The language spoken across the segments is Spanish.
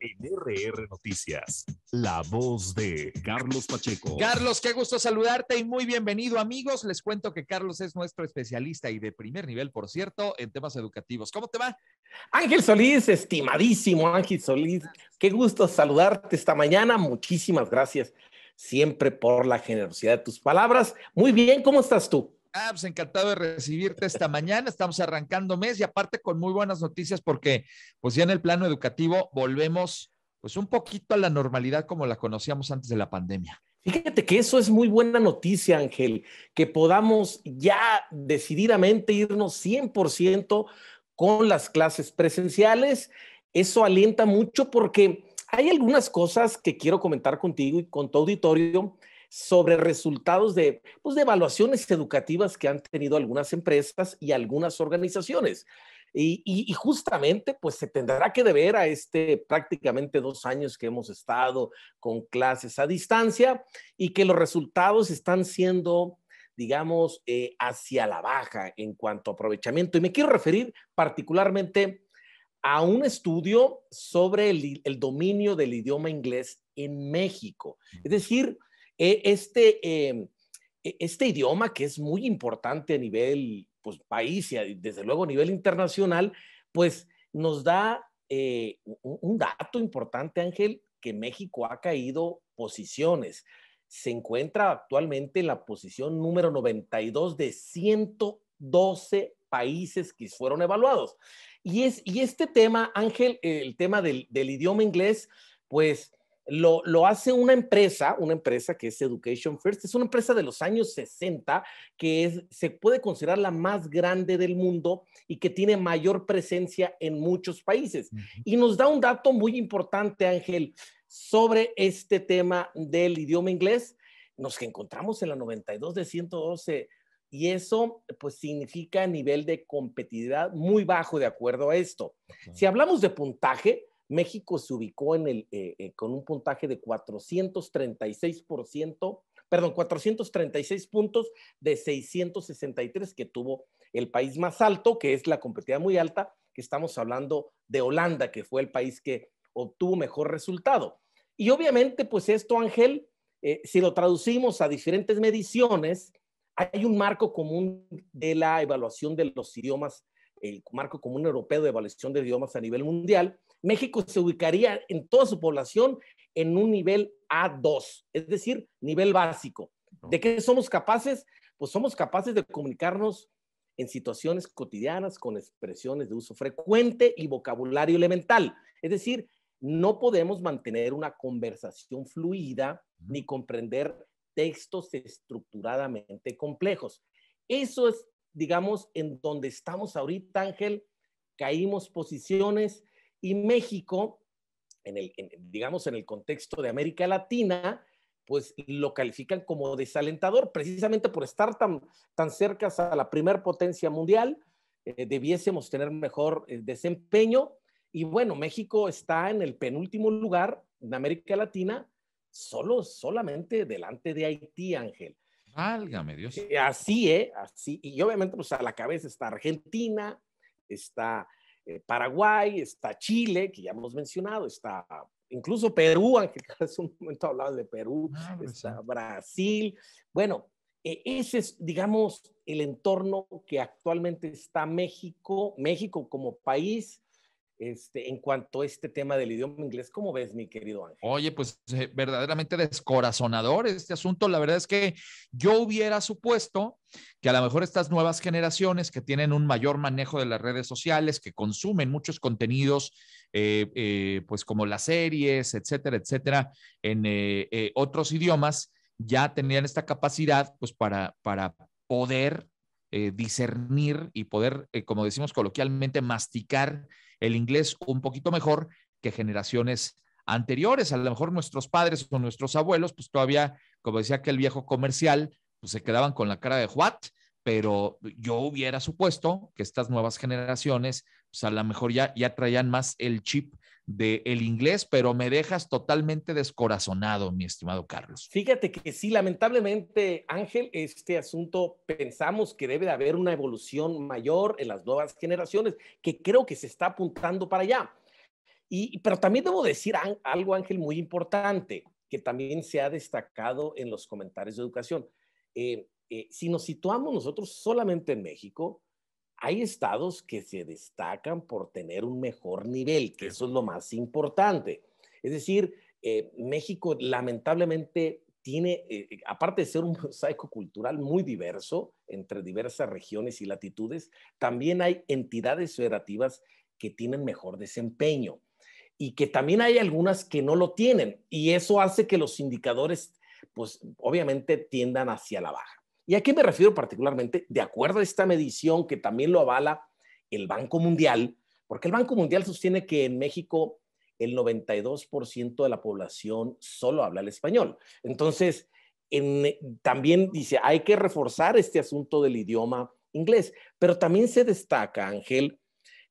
en RR Noticias, la voz de Carlos Pacheco. Carlos, qué gusto saludarte y muy bienvenido amigos. Les cuento que Carlos es nuestro especialista y de primer nivel, por cierto, en temas educativos. ¿Cómo te va? Ángel Solís, estimadísimo Ángel Solís, qué gusto saludarte esta mañana. Muchísimas gracias siempre por la generosidad de tus palabras. Muy bien, ¿cómo estás tú? Ah, pues, encantado de recibirte esta mañana. Estamos arrancando mes y aparte con muy buenas noticias porque pues ya en el plano educativo volvemos pues un poquito a la normalidad como la conocíamos antes de la pandemia. Fíjate que eso es muy buena noticia, Ángel, que podamos ya decididamente irnos 100% con las clases presenciales. Eso alienta mucho porque hay algunas cosas que quiero comentar contigo y con tu auditorio sobre resultados pues, de, evaluaciones educativas que han tenido algunas empresas y algunas organizaciones. Y, justamente, pues se tendrá que deber a este prácticamente dos años que hemos estado con clases a distancia y que los resultados están siendo, digamos, eh, hacia la baja en cuanto a aprovechamiento. Y me quiero referir particularmente a un estudio sobre el dominio del idioma inglés en México. Es decir, e, este, em, e, este idioma que es muy importante a nivel pues, país y desde luego a nivel internacional, pues nos da eh, un dato importante, Ángel, que México ha caído posiciones. Se encuentra actualmente en la posición número 92 de 112 países que fueron evaluados. Y, es, y este tema, Ángel, el tema del, del idioma inglés, pues lo, hace una empresa, una empresa que es Education First, es una empresa de los años 60 que se puede considerar la más grande del mundo y que tiene mayor presencia en muchos países. Y nos da un dato muy importante, Ángel, sobre este tema del idioma inglés. Nos encontramos en la 92 de 112 y eso pues significa nivel de competitividad muy bajo de acuerdo a esto. Si hablamos de puntaje, México se ubicó en eh, eh, con un puntaje de 436%, perdón, 436 puntos de 663 que tuvo el país más alto, que es la competitividad muy alta, que estamos hablando de Holanda, que fue el país que obtuvo mejor resultado. Y obviamente, pues esto, Ángel, eh, si lo traducimos a diferentes mediciones, hay un marco común de la evaluación de los idiomas el marco común europeo de evaluación de idiomas a nivel mundial, México se ubicaría en toda su población en un nivel A2, es decir, nivel básico. ¿De qué somos capaces? Pues somos capaces de comunicarnos en situaciones cotidianas con expresiones de uso frecuente y vocabulario elemental. Es decir, no podemos mantener una conversación fluida ni comprender textos estructuradamente complejos. Eso es digamos, en donde estamos ahorita, Ángel, caímos posiciones y México, en el, digamos, en el contexto de América Latina, pues lo califican como desalentador, precisamente por estar tan, tan cerca a la primer potencia mundial, eh, debiésemos tener mejor eh, desempeño. Y bueno, México está en el penúltimo lugar en América Latina, solo, solamente delante de Haití, Ángel. Válgame Dios. Eh, así, ¿eh? Así. Y obviamente, pues a la cabeza está Argentina, está eh, Paraguay, está Chile, que ya hemos mencionado, está incluso Perú, aunque hace un momento hablaban de Perú, ah, pues está Brasil. Bueno, eh, ese es, digamos, el entorno que actualmente está México, México como país, este, en cuanto a este tema del idioma inglés. ¿Cómo ves, mi querido Ángel? Oye, pues eh, verdaderamente descorazonador este asunto. La verdad es que yo hubiera supuesto que a lo mejor estas nuevas generaciones que tienen un mayor manejo de las redes sociales, que consumen muchos contenidos, eh, eh, pues como las series, etcétera, etcétera, en otros idiomas, ya tenían esta capacidad pues para, para poder discernir y poder, como decimos coloquialmente, masticar el inglés un poquito mejor que generaciones anteriores. A lo mejor nuestros padres o nuestros abuelos, pues todavía, como decía aquel viejo comercial, pues se quedaban con la cara de what, pero yo hubiera supuesto que estas nuevas generaciones, pues a lo mejor ya, ya traían más el chip del inglés, pero me dejas totalmente descorazonado, mi estimado Carlos. Fíjate que sí, lamentablemente, Ángel, este asunto pensamos que debe de haber una evolución mayor en las nuevas generaciones, que creo que se está apuntando para allá. Y, pero también debo decir algo, Ángel, muy importante, que también se ha destacado en los comentarios de educación. Eh, eh, si nos situamos nosotros solamente en México, hay estados que se destacan por tener un mejor nivel, que eso es lo más importante. Es decir, eh, México lamentablemente tiene, eh, eh, aparte de ser un mosaico cultural muy diverso entre diversas regiones y latitudes, también hay entidades federativas que tienen mejor desempeño y que también hay algunas que no lo tienen y eso hace que los indicadores, pues obviamente tiendan hacia la baja. ¿Y a qué me refiero particularmente? De acuerdo a esta medición que también lo avala el Banco Mundial, porque el Banco Mundial sostiene que en México el 92% de la población solo habla el español. Entonces, también dice, hay que reforzar este asunto del idioma inglés, pero también se destaca, Ángel,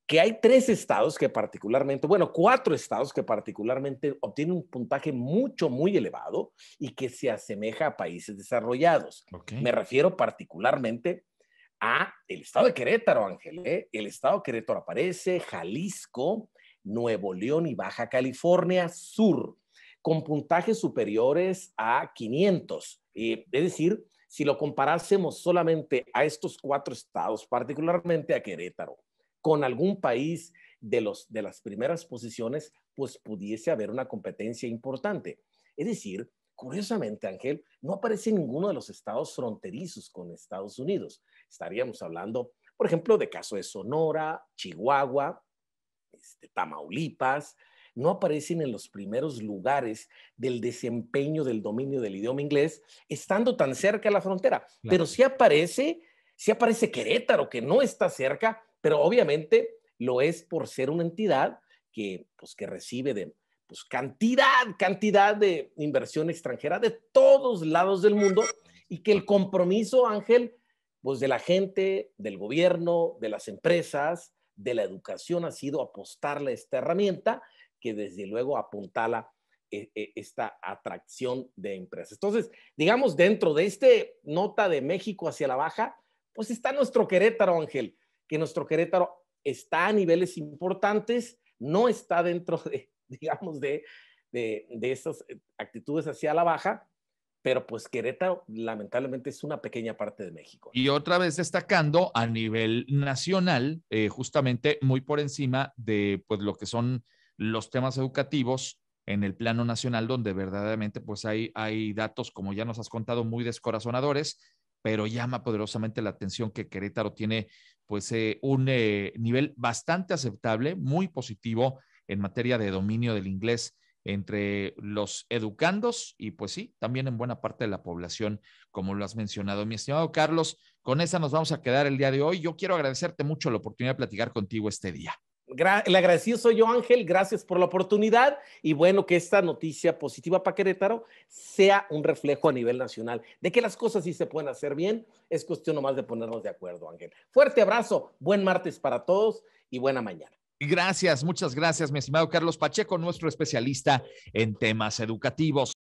que hay tres estados que particularmente, bueno, cuatro estados que particularmente obtienen un puntaje mucho, muy elevado y que se asemeja a países desarrollados. Me refiero particularmente a el estado de Querétaro, Ángel. ¿eh? El estado de Querétaro aparece, Jalisco, Nuevo León y Baja California Sur, con puntajes superiores a 500. es decir, si lo comparásemos solamente a estos cuatro estados, particularmente a Querétaro, con algún país de, las primeras posiciones, pues pudiese haber una competencia importante. Es decir, curiosamente, Ángel, no aparece ninguno de los estados fronterizos con Estados Unidos. Estaríamos hablando, por ejemplo, de caso de Sonora, Chihuahua, este, Tamaulipas, no aparecen en los primeros lugares del desempeño del dominio del idioma inglés, estando tan cerca a la frontera. Pero si aparece, sí aparece Querétaro, que no está cerca, pero obviamente lo es por ser una entidad que, pues, recibe de pues, cantidad, cantidad de inversión extranjera de todos lados del mundo y que el compromiso, Ángel, pues de la gente, del gobierno, de las empresas, de la educación ha sido apostarle a esta herramienta que desde luego apuntala eh, eh, esta atracción de empresas. Entonces, digamos, dentro de esta nota de México hacia la baja, pues está nuestro Querétaro, Ángel, que nuestro Querétaro está a niveles importantes, no está dentro de, digamos, de, de, esas actitudes hacia la baja, pero pues Querétaro lamentablemente es una pequeña parte de México. Y otra vez destacando a nivel nacional, eh, justamente muy por encima de pues lo que son los temas educativos en el plano nacional, donde verdaderamente pues hay, hay datos, como ya nos has contado, muy descorazonadores, pero llama poderosamente la atención que Querétaro tiene pues eh, un eh, nivel bastante aceptable, muy positivo en materia de dominio del inglés entre los educandos y pues sí, también en buena parte de la población, como lo has mencionado. Mi estimado Carlos, con esa nos vamos a quedar el día de hoy. Yo quiero agradecerte mucho la oportunidad de platicar contigo este día. Le agradecido soy yo, Ángel. Gracias por la oportunidad y bueno, que esta noticia positiva para Querétaro sea un reflejo a nivel nacional de que las cosas sí se pueden hacer bien. Es cuestión nomás de ponernos de acuerdo, Ángel. Fuerte abrazo, buen martes para todos y buena mañana. Gracias, muchas gracias, mi estimado Carlos Pacheco, nuestro especialista en temas educativos.